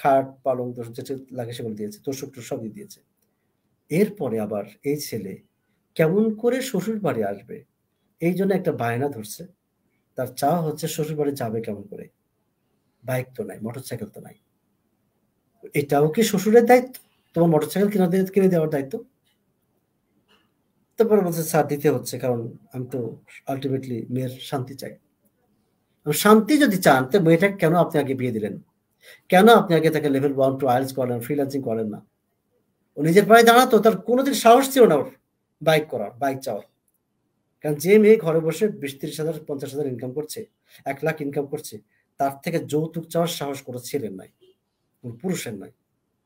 খাট পালং তোষক যেটা লাগে সেগুলো দিয়েছে তোষক সবই দিয়েছে এরপরে আবার এই ছেলে কেমন করে শ্বশুর বাড়ি আসবে এই জন্য একটা বায়না ধরছে তার চাওয়া হচ্ছে শ্বশুর বাড়ি যাবে কেমন করে বাইক তো নাই মোটর সাইকেল তো নাই এটাও কি শ্বশুরের দায়িত্ব তোমার মোটর সাইকেল কিনা কিনে দেওয়ার দায়িত্ব তারপরে বলছে স্যার দিতে হচ্ছে কারণ আমি তো আলটিমেটলি মেয়ের শান্তি চাই শান্তি যদি চান তো মেয়েটা কেন আপনি আগে বিয়ে দিলেন কেন আপনি আগে তাকে লেভেল ওয়ান টু আইলস করেন ফ্রিল্যান্সিং করেন না ও নিজের পায়ে দাঁড়াতো তার কোনোদিন সাহস ছিল না ওর বাইক করার বাইক চাওয়ার কারণ যে মেয়ে ঘরে বসে বিশ তিরিশ হাজার পঞ্চাশ হাজার ইনকাম করছে এক লাখ ইনকাম করছে তার থেকে যৌতুক চাওয়ার সাহস করে ছেলের নাই পুরুষের নাই